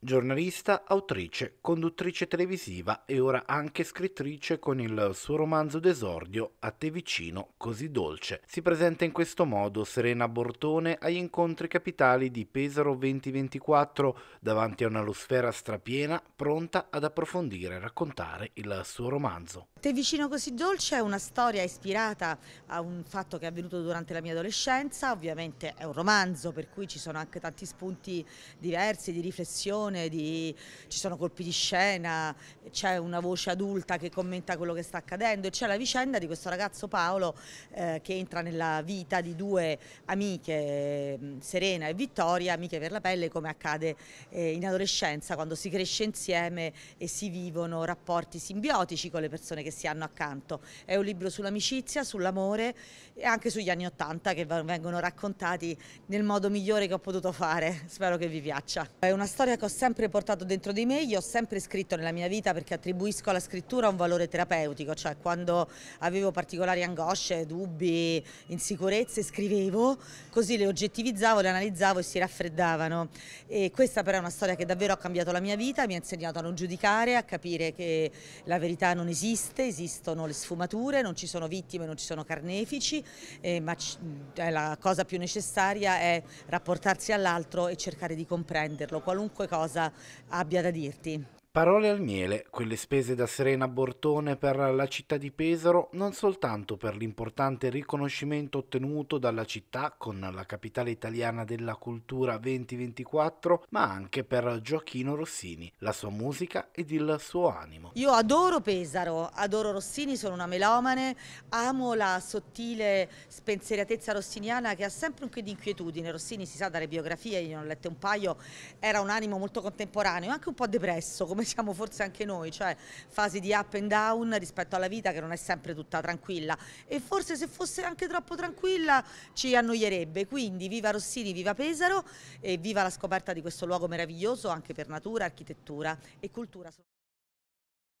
Giornalista, autrice, conduttrice televisiva e ora anche scrittrice con il suo romanzo d'esordio A te vicino, così dolce. Si presenta in questo modo Serena Bortone agli incontri capitali di Pesaro 2024 davanti a una lusfera strapiena pronta ad approfondire e raccontare il suo romanzo. Te vicino così dolce è una storia ispirata a un fatto che è avvenuto durante la mia adolescenza, ovviamente è un romanzo per cui ci sono anche tanti spunti diversi di riflessione situazione, di... ci sono colpi di scena, c'è una voce adulta che commenta quello che sta accadendo e c'è la vicenda di questo ragazzo Paolo eh, che entra nella vita di due amiche, mm, Serena e Vittoria, amiche per la pelle come accade eh, in adolescenza quando si cresce insieme e si vivono rapporti simbiotici con le persone che si hanno accanto. È un libro sull'amicizia, sull'amore e anche sugli anni Ottanta che vengono raccontati nel modo migliore che ho potuto fare. Spero che vi piaccia. È una storia che sempre portato dentro di me, io ho sempre scritto nella mia vita perché attribuisco alla scrittura un valore terapeutico, cioè quando avevo particolari angosce, dubbi, insicurezze, scrivevo, così le oggettivizzavo, le analizzavo e si raffreddavano. E questa però è una storia che davvero ha cambiato la mia vita, mi ha insegnato a non giudicare, a capire che la verità non esiste, esistono le sfumature, non ci sono vittime, non ci sono carnefici, eh, ma la cosa più necessaria è rapportarsi all'altro e cercare di comprenderlo, qualunque cosa cosa abbia da dirti. Parole al miele, quelle spese da Serena Bortone per la città di Pesaro non soltanto per l'importante riconoscimento ottenuto dalla città con la capitale italiana della cultura 2024, ma anche per Gioachino Rossini, la sua musica ed il suo animo. Io adoro Pesaro, adoro Rossini, sono una melomane, amo la sottile spensieratezza rossiniana che ha sempre un po' di inquietudine. Rossini si sa dalle biografie, io ne ho lette un paio, era un animo molto contemporaneo, anche un po' depresso come siamo forse anche noi, cioè fasi di up and down rispetto alla vita che non è sempre tutta tranquilla e forse se fosse anche troppo tranquilla ci annoierebbe, quindi viva Rossini, viva Pesaro e viva la scoperta di questo luogo meraviglioso anche per natura, architettura e cultura.